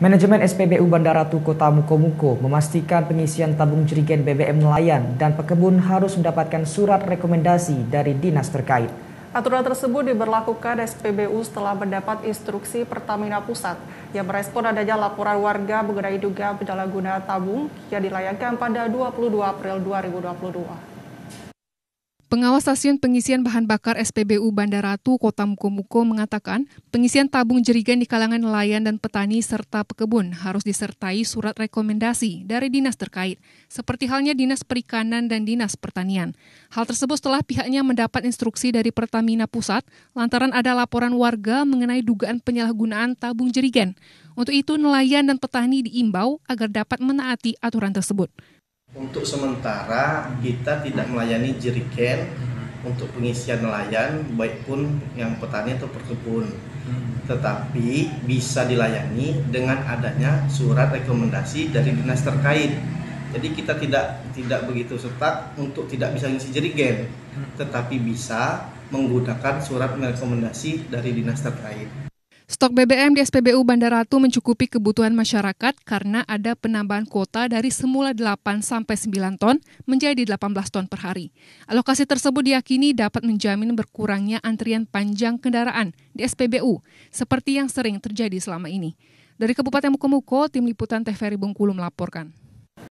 Manajemen SPBU Bandara Tuko Mukomuko memastikan pengisian tabung jerigen BBM nelayan dan pekebun harus mendapatkan surat rekomendasi dari dinas terkait. Aturan tersebut diberlakukan SPBU setelah mendapat instruksi Pertamina Pusat yang merespon adanya laporan warga mengenai dugaan penyalahgunaan tabung yang dilayangkan pada 22 April 2022. Pengawas Stasiun Pengisian Bahan Bakar SPBU Bandaratu Kota Mukomuko mengatakan pengisian tabung jerigen di kalangan nelayan dan petani serta pekebun harus disertai surat rekomendasi dari dinas terkait, seperti halnya Dinas Perikanan dan Dinas Pertanian. Hal tersebut setelah pihaknya mendapat instruksi dari Pertamina Pusat lantaran ada laporan warga mengenai dugaan penyalahgunaan tabung jerigen. Untuk itu nelayan dan petani diimbau agar dapat menaati aturan tersebut. Untuk sementara kita tidak melayani jeriken untuk pengisian nelayan baik pun yang petani atau perkebun. Hmm. Tetapi bisa dilayani dengan adanya surat rekomendasi dari dinas terkait. Jadi kita tidak tidak begitu setak untuk tidak bisa ngisi jerigen, hmm. tetapi bisa menggunakan surat rekomendasi dari dinas terkait. Stok BBM di SPBU Bandar Ratu mencukupi kebutuhan masyarakat karena ada penambahan kuota dari semula 8 sampai 9 ton menjadi 18 ton per hari. Alokasi tersebut diyakini dapat menjamin berkurangnya antrian panjang kendaraan di SPBU seperti yang sering terjadi selama ini. Dari Kabupaten Mukomuko, tim liputan TVRI Bungkulu melaporkan.